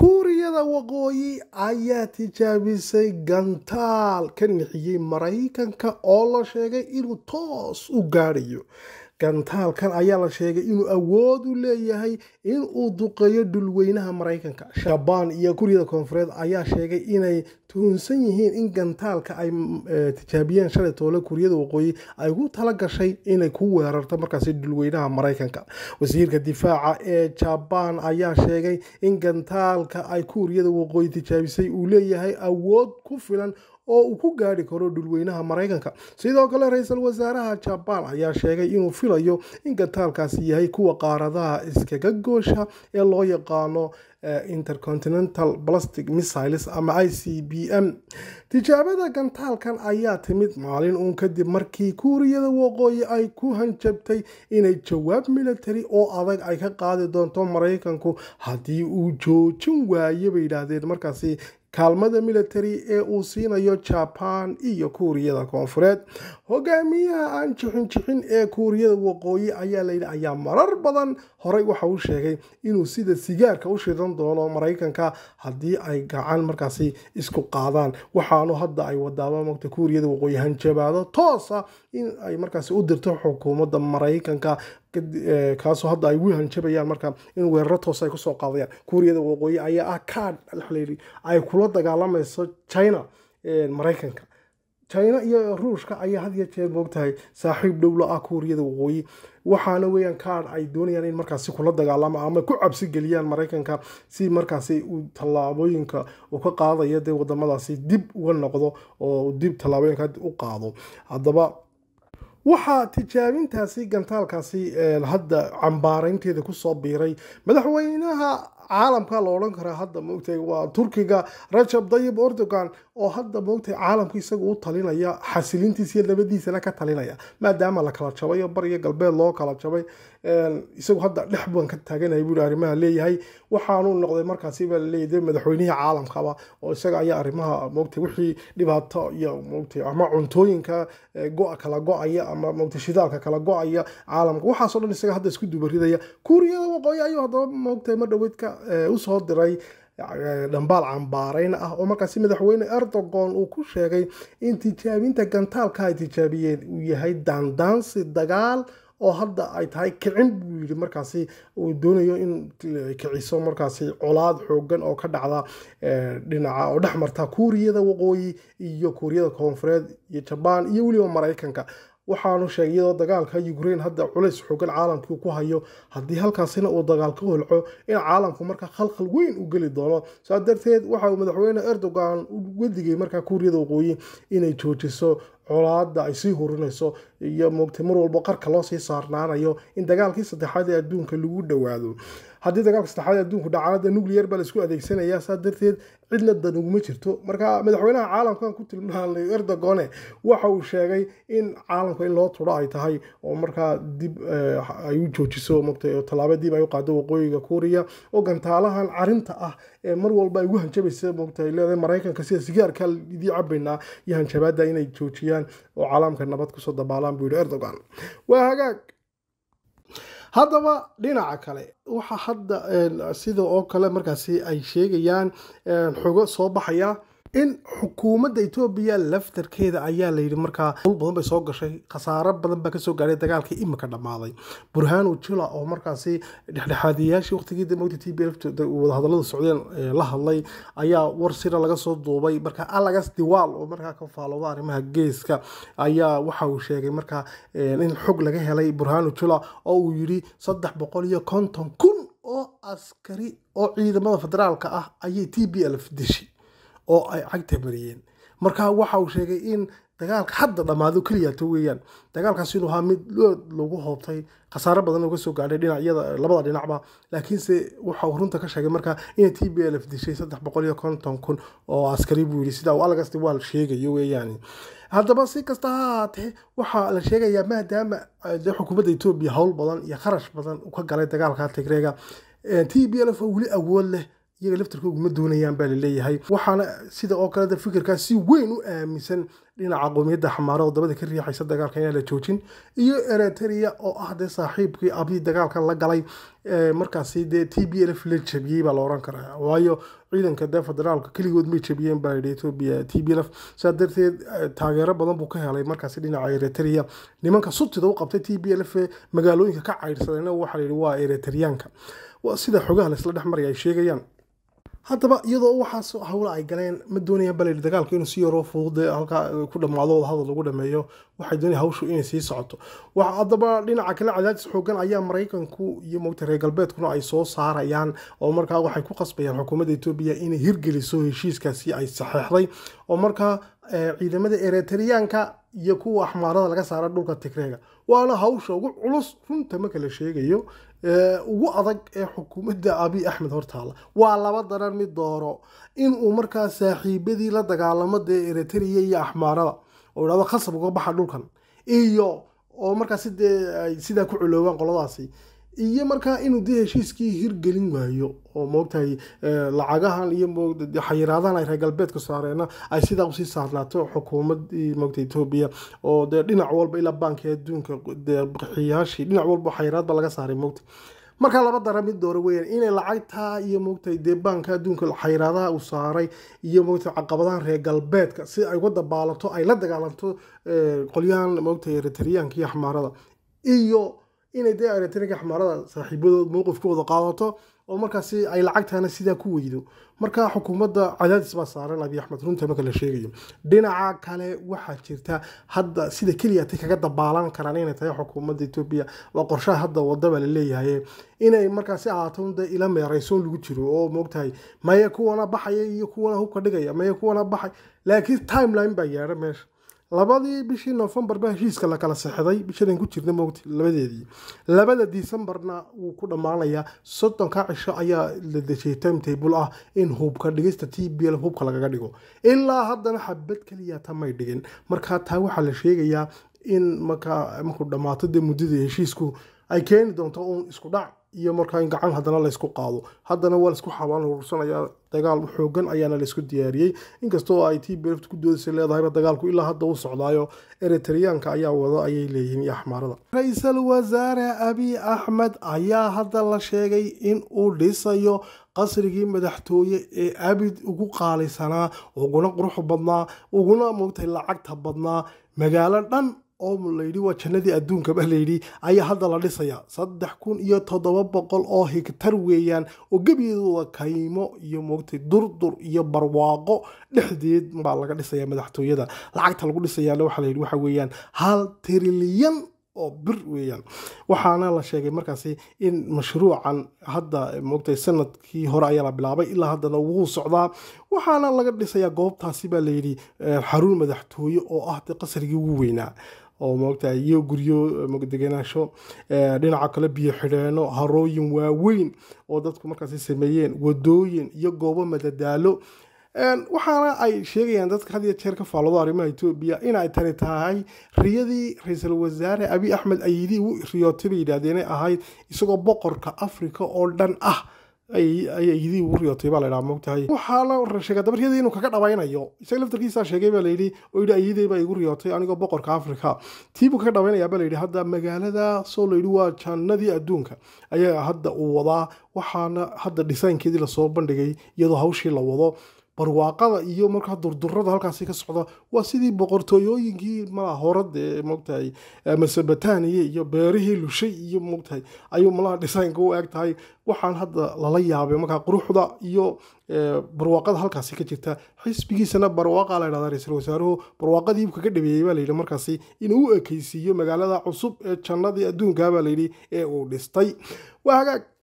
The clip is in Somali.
kuuriyada waqooyi ayaa tijaabisay gantaal ka nixiyey maraykanka oo la sheegay inuu toos u gaadhayo gantaalkan ayaa la sheegay inuu awood u leeyahay in uu duqeeyo dhulweynaha maraykanka shaabaan iyo guryada koonfureed ayaa sheegay inay tuhunsan yihiin in gantaalka ay e, tijaabiyeen shalay toole kuuriyada waqooyi ay ku tala gashay inay ku weerarto markaasi dhulweynaha maraykanka wasiirka difaaca ee jabaan ayaa sheegay in gantaalka ay kuuriyada waqooyi tijaabisay uu leeyahay awood ku filan oo uu ku gaari karo dhulweynaha maraykanka sidoo kale ra-iisul wasaaraha jabaan ayaa sheegay inuu filayo in gataalkaasi yahay kuwa qaaradaha iskaga goosha ee loo yaqaano eh, intercontinental plastic missiles ama i c b m tijaabada gantaalkan ayaa timid maalin uun kadib markii kuuriyada waqooyi ay ku hanjabtay inay jawaab military oo adag ay ka qaadi doonto maraykanku haddii uu joojin waayo bay yidhaahdeen markaasi kaalmada milatari ee uu siinayo jaban iyo kuuriyada koonfureed hogaamiyaha aan jixin jixin ee kuuriyada waqooyi ayaa layidhi ayaa marar badan horay waxa uu sheegay inuu sida sigaarka u shidan doono maraykanka haddii ay gacan markaasi isku qaadaan waxaanu hadda ay wadaaba mogta kuuriyada waqooyi hanjabaado toosa in ay markaasi u dirto xukuumadda maraykanka Eh, kaasoo hadda ay ugu hanjabayaan marka in weeraro toos ay kusoo qaadayaan kuuriyada waqooyi ayaa ah ka ay kula dagaalamayso china eh, maraykanka china iyo ruushka ayaa had iyo jeer moogtahay saaxiib dhowla ah kuuriyada waqooyi waxaana weyaan kaad ay doonayaan in markaasi kula dagaalama ama ku cabsi geliyaan maraykanka si markaasi uu tallaabooyinka uu ka qaadaya dee wadamadaasi dib uga noqdo oo dib tallaabooyinka u qaado hadaba waxaa tijaabintaasi gantaalkaasi eh, hadda cambaaraynteeda ku soo biiray madaxweynaha caalamka la odhan karaa hadda maogtahay waa turkiga rajab dayib erdogan oo hadda maogtahay caalamka isagu u talinaya xasilintiisa iyo nabadiisana ka talinaya maadaama la kala jabayo bariyo galbeed loo kala jabay isagu hadda dhex baan ka taaganahay buu arrimaha leeyahay waxaanu noqday markaasi baa madaxweynihii caalamkaba oo isaga ayaa arrimaha maogtahay wixii dhibaato iyo maogtahay ama cuntooyinka go kala go-aya ama maogtahay shidaalka kala go-aya caalamka waxaasoo dhan isaga hadda isku dubaridaya kuuriyada waqooyi ayuu haddaba maogtahay ma usoo diray dhambaal cambaarayn ah oo markaasi madaxweyne erdogan uu ku sheegay in tijaabinta gantaalka ay tijaabiyeen uu yahay daandaansi dagaal oo hadda ay tahay kicin buu yidhi markaasi uu doonayo in kiciso markaasi colaad xooggan oo ka dhacda dhinaca oo dhex marta kuuriyada waqooyi iyo kuuriyada koonfureed iyo jabaan iyo weliba maraykanka waxaanu sheegay iyadoo dagaalka ukrein hadda culays xoogan caalamkii ku hayo haddii halkaasina uu dagaal ka holco in caalamku markaa khalkhal weyn u geli doono saa darteed waxa uu madaxweyne erdogan uga digay markaa kuuriyada waqooyi inay joojiso colaadda ay sii hurinayso iyo moogtay mar walbo qarka loo sii saarnaanayo in dagaalkii saddexaad ee adduunka lagu dhowaado haddii dagaalka saddexaad adduunku dhacaanada nuclear baa la adeegsanayaa saa darteed cidna danuguma jirto marka madaxweynaha caalamka ku tilmaamay erdogone waxa uu sheegay in caalamka in loo turo ay tahay oo markaa dib eh, ay u joojiso mata dib ay u qaado waqooyiga kuuriya oo gantaalahan carinta ah ee mar walba ay ugu hanjabaysa mogta ay leedahay maraykanka sida sigaarka idii cabaynaa iyo hanjabaadda inay joojiyaan oo caalamka nabad kusoo dabaalaan buu yidhi erdogan waa hagaag haddaba dhinaca kale waxa hadda eh, sida oo kale markaasi ay sheegayaan eh, xogo soo baxaya in xukuumadda etoobiya laftarkeeda ayaa layidhi markaa hul badan bay soo gashay khasaaro badan baa kasoo gaadhay dagaalka iminka dhammaaday burhano jula oo markaasi dhexdhexaadiyayaashii waqtigii damowda t b wadahadallada socdeen la hadlay ayaa war sira laga soo duubay marka alagas diwaal oo markaa ka faalooda arrimaha geeska ayaa waxa uu sheegay markaa in xog laga helay burhano jula oo uu yidhi saddex boqol iyo konton kun oo askari oo ciidamada federaalka ah ayay t b lf dishay oo ay cagta mariyeen marka waxa uu sheegay in dagaalka hadda dhammaado keliyata weeyaan dagaalkaas inuu ahaa mid lood lagu hoobtay khasaare badan uga soo gaadhay dhinacyada labada dhinacba laakiinse waxa uu runta ka sheegay markaa inay t b lf dishay saddex boqol iyo konton kun oo askari buu yidhi sidaa uu alagasti waa sheegayo weeyaani haddaba si kasta ha haatee waxaa la sheegayaa maadaama eh, xukuumadda etoobiya howl badan iyo kharash badan u galay dagaalka tigreega eh, t b lf oo weli awood leh iyaga laftarkoogu ma doonayaan baa laleeyahay waxaana sida oo kaleda fikirkaas si weyn u aaminsan dhinaca qowmiyadda xamaara dabada ka riixaysa dagaalka inaan la joojin iyo ereteriya oo ah dee saaxiibkii abdii dagaalkan la galay markaasi dee t b l f la jabiyey baa la oran karaa waayo ciidanka dee federaalka keligood may jabiyeen baa yidhi etoobiya t b l f saa darteed taageero badan buu ka helay markaasi dhinaca ereteriya nimanka subtida u qabtay t b l f magaalooyinka ka caydhsadayna waxaa la yidhi waa ereteriyaanka sida xogaha la dhex maraya ay sheegayaan haddaba iyadoo waxaas howle ay galeen ma doonayaan baler dagaalku inuu si yaroo fuuda halkaa ku dhammaado hadal lagu dhameeyo waxay doonayaan hawshu inay sii socoto haddaba dhinaca kale cadaadis xoogan ayaa maraykanku iyo mogta reer galbeedkuna ay soo saarayaan oo markaa waxay ku qasbayaan xukuumadda etoobiya inay hirgeliso heshiiskaasi ay saxeixday oo markaa eh, ciidamada ereteriyaanka iyo kuwa axmaarada laga saara dhulka tigreega waana hawsha ugu culus runta marka la sheegayo ugu adag ee xukuumadda abiy axmed hortaalla waa laba daran mid dooro in uu markaa saaxiibadii la dagaalamo dee eritrea iyo axmaarada oo idhahdo khasab uga baxa dhulkan iyo oo markaa sidee ay sidaa ku culoobaan qoladaasi iyo markaa inuu dee heshiiskii hirgelin waayo oo moogtahay eh, lacagahan iyo xayiraadahan ay reer galbeedka saareenna ay sidaa usii saarnaato xukuumaddii moogtahay etoobiya oo dee dhinac walba ilaa baanka adduunka bixiyaashii dhinac walba xayiraadba laga saaray moogtahay markaa laba dara mid doora weyaan inay lacagtaa iyo moogtahay dee baanka adduunka xayiraadaha uu saaray iyo moogtahay caqabadahan reer galbeedka si ay uga dabaalato ay la dagaalanto eh, qolyahan moogtahay eritariyaanka iyo xamaarada iyo inay dee argentinaga xmaarada saaxiibadood mowqif ka wada qaadato oo markaasi ay lacagtana sidaa ku weydo marka xukuumadda cadaadis baa saaran abi axmed runta marka la sheegayo dhinaca kale waxaa jirta hadda sida keliya kaga dabaalan karaan inay tahay xukuumadda etoobiya waa qorshaha hadda wadaba la leeyahay inay markaasi ahaato de ila meeraysoon lagu jiro oo moogtahay maye kuwana baxaya iyo kuwana hubka dhigaya maye kuwana baxay laakiin timeline baa yaadha meesha labadii bishii nofembar ba heshiiska lakala sexday bishadan ku jirna moogta labadeedii labada decembarna wuu ku dhammaanayaa soddonka cisho ayaa la dejiyay timetable ah in hubka dhigista t b l hubka lagaga dhigo ilaa haddana xabad keliya may dhigin markaa taa waxaa la sheegayaa in markaa markuu dhammaato dee muddadii heshiisku ay keeni doonto uun isku dhac iyo markaa in gacan haddana laysku qaado haddana waa laisku xabaan urursanayaa dagaal xooggan ayaana laysku diyaariyey inkastooo ay tii berifta ku doodisa leedahayba dagaalku ilaa hadda u socdaayo eritariyaanka ayaa wada ayay leeyihiin iyo axmaarada ra-iisul wasaare abiy axmed ayaa hadda la sheegay in uu dhisayo qasrigii madaxtooye ee abid ugu qaalisanaa uguna qurux badnaa uguna moogtay lacagta badnaa magaalo dhan oo layidhi waa jannadii adduunkaba layidhi ayaa hadda la dhisayaa saddex kun iyo toddoba boqol oo higtar weeyaan oo gebyadooda kaymo iyo moogtay durdur iyo barwaaqo dhexdeed baa laga dhisayaa madaxtooyada lacagta lagu dhisayana waxaa layidhi waxa weeyaan hal tirilyan oo bir weeyaan waxaana la sheegay markaasi in mashruucan hadda moogtay sanadkii hore ayaa la bilaabay ilaa haddana wuu socdaa waxaana laga dhisayaa goobtaasi baa layidhi eh, xarun madaxtooye oo ah qasrigii ugu weynaa oo moogtahay iyo guryo eh, mogdegenaasho eh, dhinaca kale biyo xidheeno harooyin waaweyn oo dadku markaasi sameeyeen wadooyin iyo goobo madadaalo waxaana ay sheegayaan dadka had iyo jeer ka faalloodo arrimaha etoobiya ay tani tahay riyadii ra-iisul wasaare abiy axmed ayidii uu riyootay bay yidhaahdeen ahayd isagoo boqorka afrika oo dhan ah ayay ugu riyootay baa laydhaha mogtahay waxaa inuu kaga dhabaynayo isaga laftarkiisaa sheegay baa layidhi oo yidhi ayidii baa riyootay anigoo boqorka afrika tiibuu kaga dhabaynayaa baa layidhi hadda magaaladaasoo layidhi waa jannadii adduunka ayaa hadda uu wadaa waxaana hadda dhisaynkeedii lasoo bandhigay iyadoo hawshii la wado barwaaqada iyo markaa durdurada halkaasi ka socda waa sidii boqortooyooyinkii malaha horade mogtahay eh, mesobotaniya iyo beerihii lushay iyo mogtahay ayuu malaha designka u eg tahay waxaan hadda lala yaabay markaa quruxda iyo eh, barwaaqada halkaasi ka jirta xisbigiisana barwaaqa la ydhahda ra-iisul wasaaruhu barwaaqadii uu kaga dhabeeyey baa layidhi markaasi inuu u ekeysiiyo magaalada cusub ee jannadii adduunka baa layidhi ee uu dhistay waa hagaag